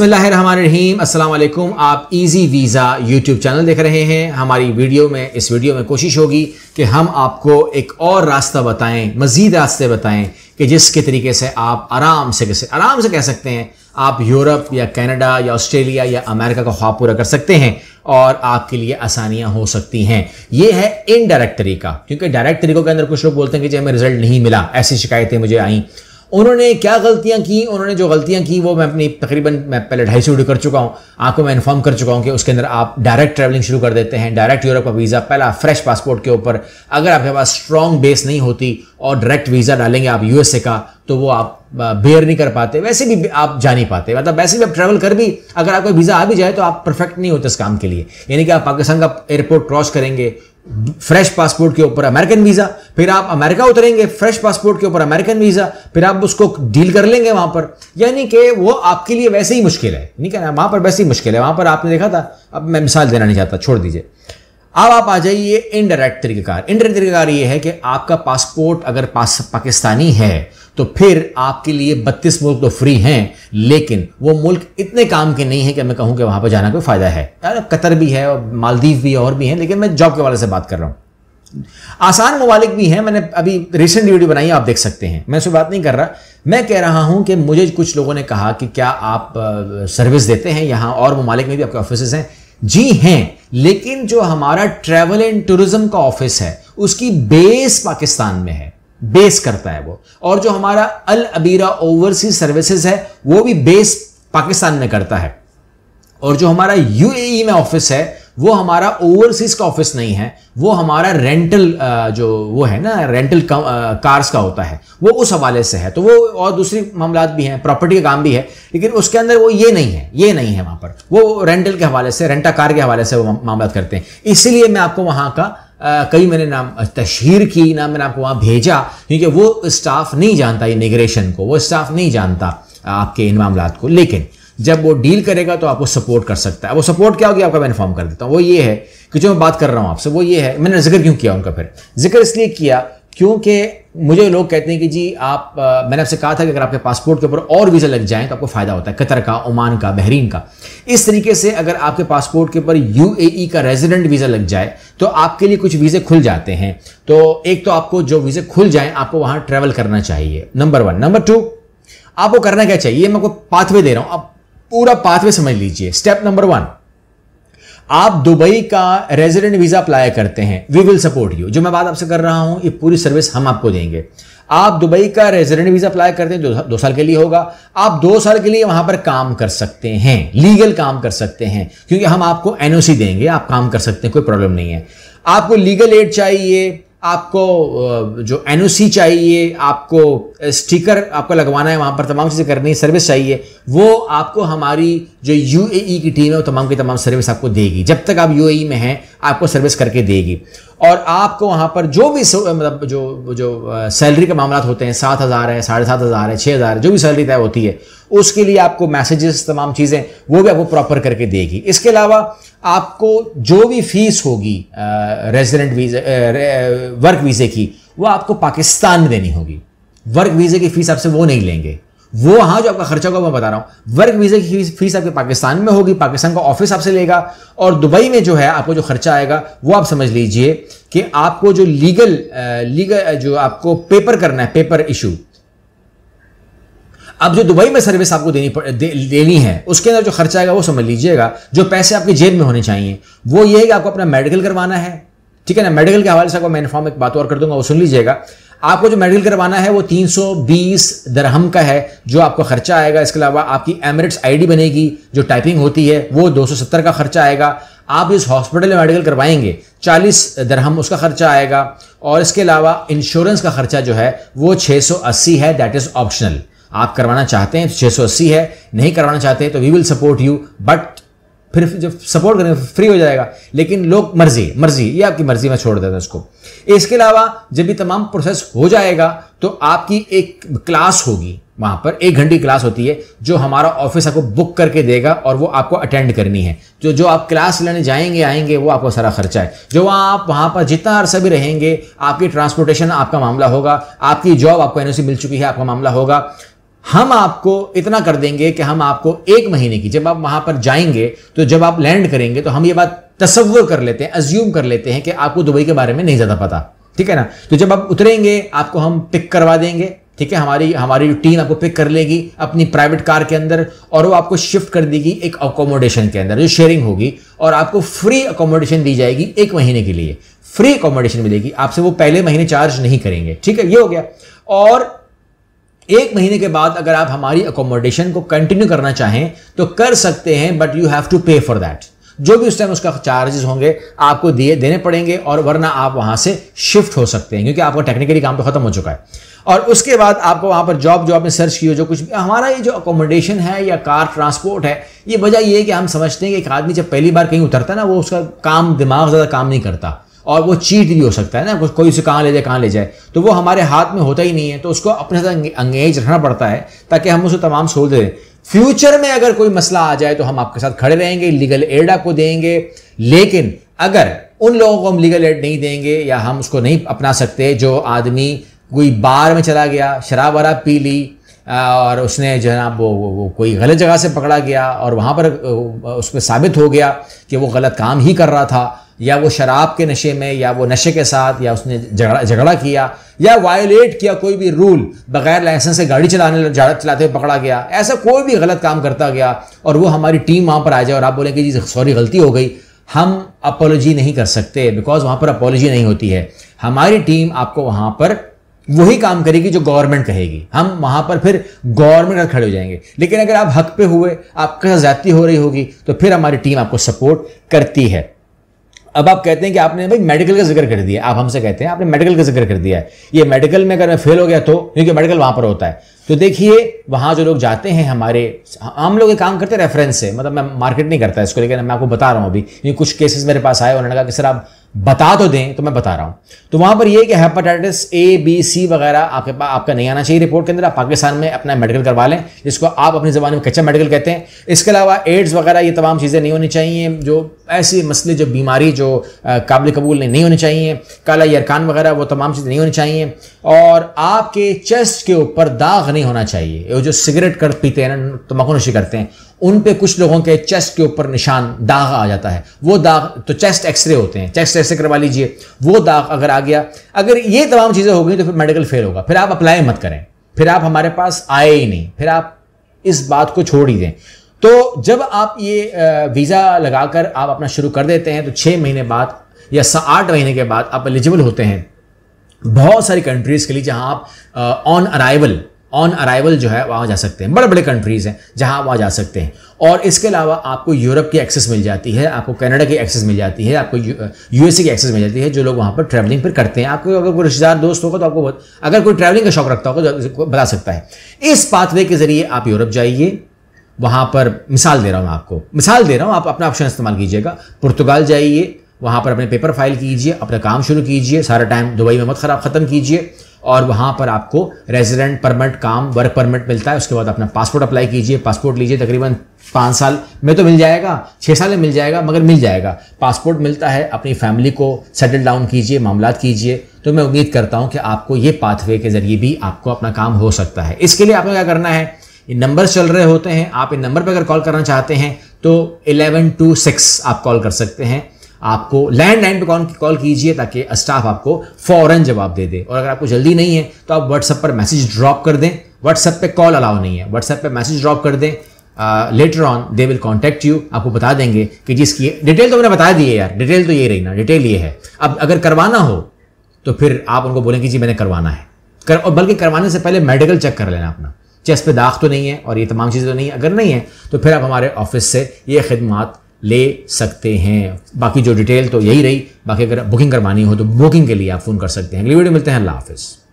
बसमीम असल आप इजी वीज़ा यूट्यूब चैनल देख रहे हैं हमारी वीडियो में इस वीडियो में कोशिश होगी कि हम आपको एक और रास्ता बताएं मज़ीद रास्ते बताएं कि जिसके तरीके से आप आराम से कैसे आराम से कह सकते हैं आप यूरोप या कनाडा या ऑस्ट्रेलिया या अमेरिका का ख्वाब पूरा कर सकते हैं और आपके लिए आसानियाँ हो सकती हैं ये है इनडायरेक्ट तरीका क्योंकि डायरेक्ट तरीकों के अंदर कुछ लोग बोलते हैं कि जी हमें रिजल्ट नहीं मिला ऐसी शिकायतें मुझे आईं उन्होंने क्या गलतियाँ की उन्होंने जो गलतियाँ की वो मैं अपनी तकरीबन मैं पहले ढाई सौ वीडियो कर चुका हूँ आपको मैं इन्फॉर्म कर चुका हूँ कि उसके अंदर आप डायरेक्ट ट्रैवलिंग शुरू कर देते हैं डायरेक्ट यूरोप का वीज़ा पहला फ्रेश पासपोर्ट के ऊपर अगर आपके पास स्ट्रॉन्ग बेस नहीं होती और डायरेक्ट वीज़ा डालेंगे आप यू का तो वो आप बेयर नहीं कर पाते वैसे भी आप जा नहीं पाते मतलब वैसे भी आप ट्रैवल कर भी अगर आपका वीज़ा आ भी जाए तो आप परफेक्ट नहीं होते इस काम के लिए यानी कि आप पाकिस्तान का एयरपोर्ट क्रॉस करेंगे फ्रेश पासपोर्ट के ऊपर अमेरिकन वीजा फिर आप अमेरिका उतरेंगे फ्रेश पासपोर्ट के ऊपर अमेरिकन वीजा फिर आप उसको डील कर लेंगे वहां पर यानी कि वो आपके लिए वैसे ही मुश्किल है नहीं कहना वहां पर वैसे ही मुश्किल है वहां पर आपने देखा था अब मैं मिसाल देना नहीं चाहता छोड़ दीजिए अब आप आ जाइए इनडायरेक्ट तरीकेकार इनडायरेक्ट तरीकेकार ये है कि आपका पासपोर्ट अगर पास पाकिस्तानी है तो फिर आपके लिए बत्तीस मुल्क तो फ्री हैं लेकिन वो मुल्क इतने काम के नहीं है कि मैं कहूं कि वहां पर जाना कोई फ़ायदा है यार कतर भी है और मालदीव भी है और भी हैं लेकिन मैं जॉब के वाले से बात कर रहा हूं आसान ममालिक भी हैं मैंने अभी रिसेंट वीडियो बनाई आप देख सकते हैं मैं उससे बात नहीं कर रहा मैं कह रहा हूं कि मुझे कुछ लोगों ने कहा कि क्या आप सर्विस देते हैं यहां और ममालिक में भी आपके ऑफिस हैं जी हैं लेकिन जो हमारा ट्रैवल एंड टूरिज्म का ऑफिस है उसकी बेस पाकिस्तान में है बेस करता है वो और जो हमारा अल अबीरा ओवरसीज सर्विसेज है वो भी बेस पाकिस्तान में करता है और जो हमारा यूएई में ऑफिस है वो हमारा ओवरसीज का ऑफिस नहीं है वो हमारा रेंटल जो वो है ना रेंटल कार्स का होता है वो उस हवाले से है तो वो और दूसरी मामला भी हैं प्रॉपर्टी का काम भी है लेकिन उसके अंदर वो ये नहीं है ये नहीं है वहां पर वो रेंटल के हवाले से रेंटा कार के हवाले से वो मामला करते हैं इसीलिए मैं आपको वहां का कई मैंने नाम तशहर की ना मैंने आपको वहाँ भेजा क्योंकि वो स्टाफ नहीं जानता इमिग्रेशन को वो स्टाफ नहीं जानता आपके इन मामला को लेकिन जब वो डील करेगा तो आपको सपोर्ट कर सकता है वो सपोर्ट क्या होगी आपका मैं इन्फॉर्म कर देता हूँ वो ये है कि जो मैं बात कर रहा हूँ आपसे वो ये है मैंने जिक्र क्यों किया उनका फिर जिक्र इसलिए किया क्योंकि मुझे लोग कहते हैं कि जी आप आ, मैंने आपसे कहा था कि अगर आपके पासपोर्ट के ऊपर और वीज़ा लग जाए तो आपको फ़ायदा होता है कतर का ओमान का बहरीन का इस तरीके से अगर आपके पासपोर्ट के ऊपर यू e का रेजिडेंट वीज़ा लग जाए तो आपके लिए कुछ वीज़े खुल जाते हैं तो एक तो आपको जो वीज़े खुल जाएँ आपको वहाँ ट्रैवल करना चाहिए नंबर वन नंबर टू आपको करना क्या चाहिए मैं आपको पाथवे दे रहा हूँ आप पूरा पाथवे समझ लीजिए स्टेप नंबर वन आप दुबई का रेजिडेंट वीजा अप्लाई करते हैं वी विल सपोर्ट यू जो मैं बात आपसे कर रहा हूं ये पूरी सर्विस हम आपको देंगे आप दुबई का रेजिडेंट वीजा अप्लाई करते हैं दो, दो साल के लिए होगा आप दो साल के लिए वहां पर काम कर सकते हैं लीगल काम कर सकते हैं क्योंकि हम आपको एनओसी देंगे आप काम कर सकते हैं कोई प्रॉब्लम नहीं है आपको लीगल एड चाहिए आपको जो एन चाहिए आपको स्टिकर आपको लगवाना है वहाँ पर तमाम चीज़ें करनी है सर्विस चाहिए वो आपको हमारी जो यू e की टीम है वो तमाम की तमाम सर्विस आपको देगी जब तक आप यू e में हैं आपको सर्विस करके देगी और आपको वहाँ पर जो भी मतलब जो जो सैलरी के मामला होते हैं सात हज़ार है साढ़े सात हज़ार है छः हज़ार जो भी सैलरी तय होती है उसके लिए आपको मैसेजेस तमाम चीज़ें वो भी आपको प्रॉपर करके देगी इसके अलावा आपको जो भी फीस होगी रेजिडेंट वीज़े वर्क वीज़े की वो आपको पाकिस्तान में देनी होगी वर्क वीज़े की फ़ीस आपसे वो नहीं लेंगे वो हाँ जो आपका खर्चा होगा मैं बता रहा हूँ वर्क वीज़े की फीस आपके पाकिस्तान में होगी पाकिस्तान का ऑफिस आपसे लेगा और दुबई में जो है आपको जो खर्चा आएगा वो आप समझ लीजिए कि आपको जो लीगल लीगल जो आपको पेपर करना है पेपर इशू अब जो दुबई में सर्विस आपको देनी देनी है उसके अंदर जो खर्चा आएगा वो समझ लीजिएगा जो पैसे आपके जेब में होने चाहिए वो ये है कि आपको अपना मेडिकल करवाना है ठीक है ना मेडिकल के हवाले से आपको मैं इन्फॉर्म एक बात और कर दूंगा वो सुन लीजिएगा आपको जो मेडिकल करवाना है वो 320 दरहम का है जो आपको खर्चा आएगा इसके अलावा आपकी एमरिट्स आईडी बनेगी जो टाइपिंग होती है वो 270 का खर्चा आएगा आप इस हॉस्पिटल में मेडिकल करवाएंगे 40 दरहम उसका खर्चा आएगा और इसके अलावा इंश्योरेंस का खर्चा जो है वो 680 है दैट इज़ ऑप्शनल आप करवाना चाहते हैं तो 680 है नहीं करवाना चाहते हैं तो we will support you but फिर जब सपोर्ट करेंगे फ्री हो जाएगा लेकिन लोग मर्जी मर्जी ये आपकी मर्जी में छोड़ देते हैं उसको इसके अलावा जब भी तमाम प्रोसेस हो जाएगा तो आपकी एक क्लास होगी वहां पर एक घंटे क्लास होती है जो हमारा ऑफिस आपको बुक करके देगा और वो आपको अटेंड करनी है जो जो आप क्लास लेने जाएंगे आएंगे वो आपको सारा खर्चा है जो वहाँ आप वहाँ पर जितना अरसा भी रहेंगे आपकी ट्रांसपोर्टेशन आपका मामला होगा आपकी जॉब आपको एनओसी मिल चुकी है आपका मामला होगा हम आपको इतना कर देंगे कि हम आपको एक महीने की जब आप वहां पर जाएंगे तो जब आप लैंड करेंगे तो हम ये बात तस्वर कर लेते हैं अज्यूम कर लेते हैं कि आपको दुबई के बारे में नहीं ज़्यादा पता ठीक है ना तो जब आप उतरेंगे आपको हम पिक करवा देंगे ठीक है हमारी हमारी टीम आपको पिक कर लेगी अपनी प्राइवेट कार के अंदर और वो आपको शिफ्ट कर देगी एक अकोमोडेशन के अंदर जो शेयरिंग होगी और आपको फ्री अकोमोडेशन दी जाएगी एक महीने के लिए फ्री अकोमोडेशन मिलेगी आपसे वो पहले महीने चार्ज नहीं करेंगे ठीक है ये हो गया और एक महीने के बाद अगर आप हमारी अकोमोडेशन को कंटिन्यू करना चाहें तो कर सकते हैं but you have to pay for that जो भी उस टाइम उसका चार्जेस होंगे आपको दिए देने पड़ेंगे और वरना आप वहां से शिफ्ट हो सकते हैं क्योंकि आपका टेक्निकली काम तो खत्म हो चुका है और उसके बाद आपको वहां पर जॉब जॉब में सर्च हो जो कुछ हमारा ये जो अकोमोडेशन है या कार ट्रांसपोर्ट है ये वजह ये है कि हम समझते हैं कि एक आदमी जब पहली बार कहीं उतरता है ना वो उसका काम दिमाग ज़्यादा काम नहीं करता और वो चीट भी हो सकता है ना कोई उसे कहाँ ले जाए कहाँ ले जाए तो वो हमारे हाथ में होता ही नहीं है तो उसको अपने साथ अंगेज रखना पड़ता है ताकि हम उसे तमाम सोच दें फ्यूचर में अगर कोई मसला आ जाए तो हम आपके साथ खड़े रहेंगे लीगल एड आपको देंगे लेकिन अगर उन लोगों को हम लीगल एड नहीं देंगे या हम उसको नहीं अपना सकते जो आदमी कोई बार में चला गया शराब वराब पी ली और उसने जो है ना वो, वो, वो कोई गलत जगह से पकड़ा गया और वहाँ पर उस पर साबित हो गया कि वो गलत काम ही कर रहा था या वो शराब के नशे में या वो नशे के साथ या उसने झगड़ा झगड़ा किया या वायोलेट किया कोई भी रूल बगैर लाइसेंस से गाड़ी चलाने चलाते हुए पकड़ा गया ऐसा कोई भी गलत काम करता गया और वो हमारी टीम वहाँ पर आ जाए और आप बोलेंगे जी सॉरी गलती हो गई हम अपोलॉजी नहीं कर सकते बिकॉज वहाँ पर अपोलॉजी नहीं होती है हमारी टीम आपको वहाँ पर वही काम करेगी जो गवर्नमेंट कहेगी हम वहाँ पर फिर गवर्नमेंट का खड़े हो जाएंगे लेकिन अगर आप हक पे हुए आपके साथ ज्यादती हो रही होगी तो फिर हमारी टीम आपको सपोर्ट करती है अब आप कहते हैं कि आपने भाई मेडिकल का जिक्र कर दिया आप हमसे कहते हैं आपने मेडिकल का जिक्र कर दिया है ये मेडिकल में अगर मैं फेल हो गया तो क्योंकि मेडिकल वहां पर होता है तो देखिए वहां जो लोग जाते हैं हमारे आम लोग ये काम करते हैं रेफरेंस से मतलब मैं मार्केट नहीं करता इसको लेकिन मैं आपको बता रहा हूँ अभी क्योंकि कुछ केसेस मेरे पास आए उन्होंने कहा कि सर आप बता तो दें तो मैं बता रहा हूँ तो वहां पर यह कि हेपाटाइटिस ए बी सी वगैरह आपके पास आपका नहीं आना चाहिए रिपोर्ट के अंदर आप पाकिस्तान में अपना मेडिकल करवा लें जिसको आप अपनी ज़बान में कच्चा मेडिकल कहते हैं इसके अलावा एड्स वगैरह ये तमाम चीज़ें नहीं होनी चाहिए जो ऐसी मसले जो बीमारी जो काबिल कबूल नहीं होनी चाहिए काला यरकान वगैरह वो तमाम चीज़ें नहीं होनी चाहिए और आपके चेस्ट के ऊपर दाग नहीं होना चाहिए जो सिगरेट कर पीते हैं ना तम्बाकू नशी करते हैं उन पे कुछ लोगों के चेस्ट के ऊपर निशान दाग आ जाता है वो दाग तो चेस्ट एक्सरे होते हैं चेस्ट एक्सरे करवा लीजिए वो दाग अगर आ गया अगर ये तमाम चीज़ें हो गई तो फिर मेडिकल फेल होगा फिर आप अप्लाई मत करें फिर आप हमारे पास आए ही नहीं फिर आप इस बात को छोड़ ही दें तो जब आप ये वीज़ा लगाकर आप अपना शुरू कर देते हैं तो छः महीने बाद या आठ महीने के बाद आप एलिजिबल होते हैं बहुत सारी कंट्रीज़ के लिए जहां आप ऑन अराइवल ऑन अराइवल जो है वहाँ जा सकते हैं बड़े बड़े कंट्रीज़ हैं जहाँ वहाँ जा सकते हैं और इसके अलावा आपको यूरोप की एक्सेस मिल जाती है आपको कनाडा की एक्सेस मिल जाती है आपको यूएसए की एक्सेस मिल जाती है जो लोग वहाँ पर ट्रैवलिंग पर करते हैं आपको अगर कोई रिश्तेदार दोस्त होगा तो आपको बहुत अगर कोई ट्रैवलिंग का शौक रखता होगा तो बता सकता है इस पाथवे के ज़रिए आप यूरोप जाइए वहाँ पर मिसाल दे रहा हूँ आपको मिसाल दे रहा हूँ आप अपना ऑप्शन इस्तेमाल कीजिएगा पुर्तगाल जाइए वहाँ पर अपने पेपर फाइल कीजिए अपना काम शुरू कीजिए सारा टाइम दुबई में मत खराब ख़त्म कीजिए और वहाँ पर आपको रेजिडेंट परमिट काम वर्क परमिट मिलता है उसके बाद अपना पासपोर्ट अप्लाई कीजिए पासपोर्ट लीजिए तकरीबन पाँच साल में तो मिल जाएगा छः साल में मिल जाएगा मगर मिल जाएगा पासपोर्ट मिलता है अपनी फैमिली को सेटल डाउन कीजिए मामला कीजिए तो मैं उम्मीद करता हूँ कि आपको ये पाथवे के ज़रिए भी आपको अपना काम हो सकता है इसके लिए आपको क्या करना है ये नंबर चल रहे होते हैं आप इन नंबर पर अगर कॉल करना चाहते हैं तो एलेवन टू सिक्स आप कॉल कर सकते हैं आपको लैंड लाइन पर कॉल कॉल कीजिए ताकि स्टाफ आपको फ़ौरन जवाब दे दे और अगर आपको जल्दी नहीं है तो आप व्हाट्सएप पर मैसेज ड्रॉप कर दें व्हाट्सएप पे कॉल अलाउ नहीं है व्हाट्सएप पे मैसेज ड्रॉप कर दें later on they will contact you आपको बता देंगे कि जिसकी डिटेल तो मैंने बता दी है यार डिटेल तो ये रही ना डिटेल ये है अब अगर करवाना हो तो फिर आप उनको बोलेंगे जी मैंने करवाना है कर और बल्कि करवाने से पहले मेडिकल चेक कर लेना अपना चेस्ट पे दाग तो नहीं है और ये तमाम चीज़ें तो नहीं है अगर नहीं है तो फिर आप हमारे ऑफिस से ये खदमात ले सकते हैं बाकी जो डिटेल तो यही रही बाकी अगर बुकिंग करवानी हो तो बुकिंग के लिए आप फ़ोन कर सकते हैं अगली वीडियो मिलते हैं अल्लाह हाफिज़